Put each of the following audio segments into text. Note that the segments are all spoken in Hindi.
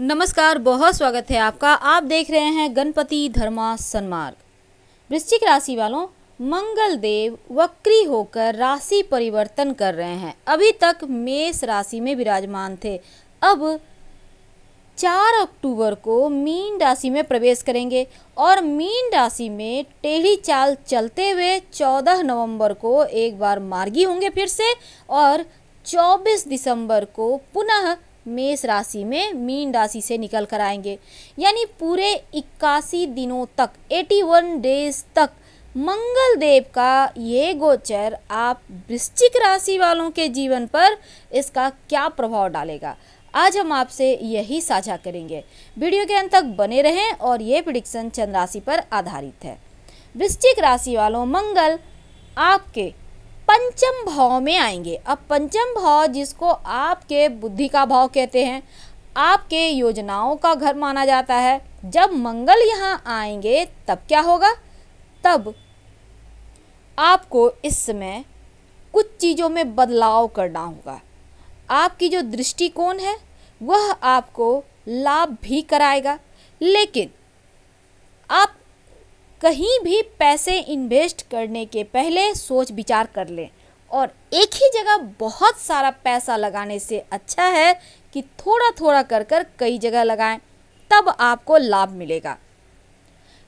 नमस्कार बहुत स्वागत है आपका आप देख रहे हैं गणपति धर्मा सन्मार्ग वृश्चिक राशि वालों मंगल देव वक्री होकर राशि परिवर्तन कर रहे हैं अभी तक मेष राशि में विराजमान थे अब 4 अक्टूबर को मीन राशि में प्रवेश करेंगे और मीन राशि में टेढ़ी चाल चलते हुए 14 नवंबर को एक बार मार्गी होंगे फिर से और 24 दिसंबर को पुनः मेष राशि में मीन राशि से निकल कर आएंगे यानी पूरे इक्यासी दिनों तक 81 डेज तक मंगल देव का ये गोचर आप वृश्चिक राशि वालों के जीवन पर इसका क्या प्रभाव डालेगा आज हम आपसे यही साझा करेंगे वीडियो के अंत तक बने रहें और ये प्रिडिक्शन चंद्र राशि पर आधारित है वृश्चिक राशि वालों मंगल आपके पंचम भाव में आएंगे अब पंचम भाव जिसको आपके बुद्धि का भाव कहते हैं आपके योजनाओं का घर माना जाता है जब मंगल यहाँ आएंगे तब क्या होगा तब आपको इस समय कुछ चीज़ों में बदलाव करना होगा आपकी जो दृष्टिकोण है वह आपको लाभ भी कराएगा लेकिन आप कहीं भी पैसे इन्वेस्ट करने के पहले सोच विचार कर लें और एक ही जगह बहुत सारा पैसा लगाने से अच्छा है कि थोड़ा थोड़ा कर कर कई जगह लगाएं तब आपको लाभ मिलेगा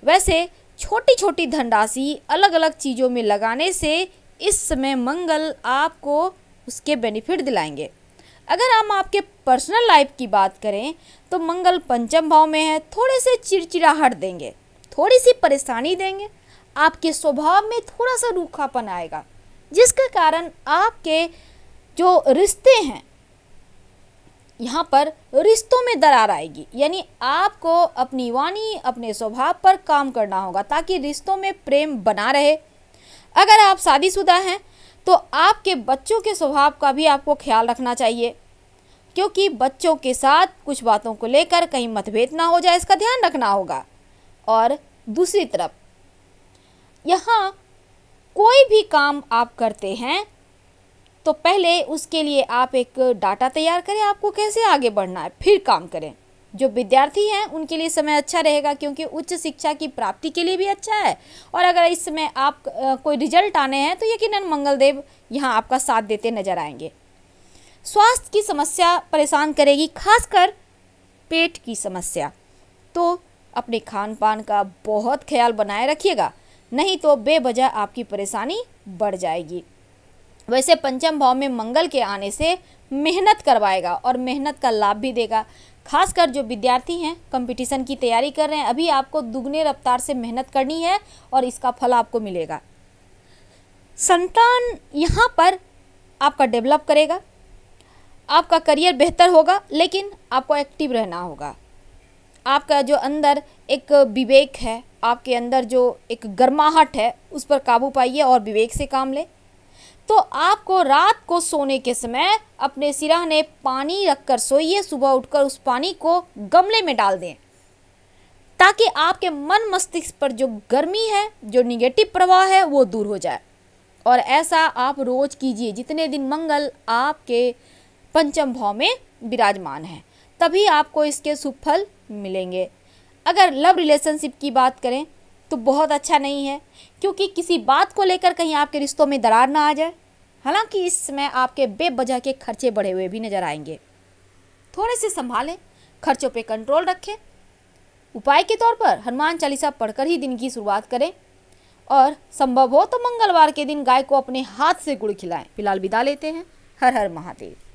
वैसे छोटी छोटी धनराशि अलग अलग चीज़ों में लगाने से इस समय मंगल आपको उसके बेनिफिट दिलाएंगे अगर हम आपके पर्सनल लाइफ की बात करें तो मंगल पंचम भाव में है थोड़े से चिड़चिड़ाहट देंगे थोड़ी सी परेशानी देंगे आपके स्वभाव में थोड़ा सा रूखापन आएगा जिसके कारण आपके जो रिश्ते हैं यहाँ पर रिश्तों में दरार आएगी यानी आपको अपनी वाणी अपने स्वभाव पर काम करना होगा ताकि रिश्तों में प्रेम बना रहे अगर आप शादीशुदा हैं तो आपके बच्चों के स्वभाव का भी आपको ख्याल रखना चाहिए क्योंकि बच्चों के साथ कुछ बातों को लेकर कहीं मतभेद ना हो जाए इसका ध्यान रखना होगा और दूसरी तरफ यहाँ कोई भी काम आप करते हैं तो पहले उसके लिए आप एक डाटा तैयार करें आपको कैसे आगे बढ़ना है फिर काम करें जो विद्यार्थी हैं उनके लिए समय अच्छा रहेगा क्योंकि उच्च शिक्षा की प्राप्ति के लिए भी अच्छा है और अगर इस समय आप कोई रिजल्ट आने हैं तो यकीनन मंगलदेव यहाँ आपका साथ देते नजर आएंगे स्वास्थ्य की समस्या परेशान करेगी खासकर पेट की समस्या तो अपने खान पान का बहुत ख्याल बनाए रखिएगा नहीं तो बेवजह आपकी परेशानी बढ़ जाएगी वैसे पंचम भाव में मंगल के आने से मेहनत करवाएगा और मेहनत का लाभ भी देगा खासकर जो विद्यार्थी हैं कंपटीशन की तैयारी कर रहे हैं अभी आपको दुगने रफ्तार से मेहनत करनी है और इसका फल आपको मिलेगा संतान यहाँ पर आपका डेवलप करेगा आपका करियर बेहतर होगा लेकिन आपको एक्टिव रहना होगा आपका जो अंदर एक विवेक है आपके अंदर जो एक गर्माहट है उस पर काबू पाइए और विवेक से काम ले तो आपको रात को सोने के समय अपने सिराहने पानी रखकर सोइए सुबह उठकर उस पानी को गमले में डाल दें ताकि आपके मन मस्तिष्क पर जो गर्मी है जो निगेटिव प्रवाह है वो दूर हो जाए और ऐसा आप रोज़ कीजिए जितने दिन मंगल आपके पंचम भाव में विराजमान है तभी आपको इसके सुफल मिलेंगे अगर लव रिलेशनशिप की बात करें तो बहुत अच्छा नहीं है क्योंकि किसी बात को लेकर कहीं आपके रिश्तों में दरार ना आ जाए हालांकि इस समय आपके बेबजह के खर्चे बढ़े हुए भी नज़र आएंगे थोड़े से संभालें खर्चों पर कंट्रोल रखें उपाय के तौर पर हनुमान चालीसा पढ़कर ही दिन की शुरुआत करें और संभव हो तो मंगलवार के दिन गाय को अपने हाथ से गुड़ खिलाएं फिलहाल विदा लेते हैं हर हर महादेव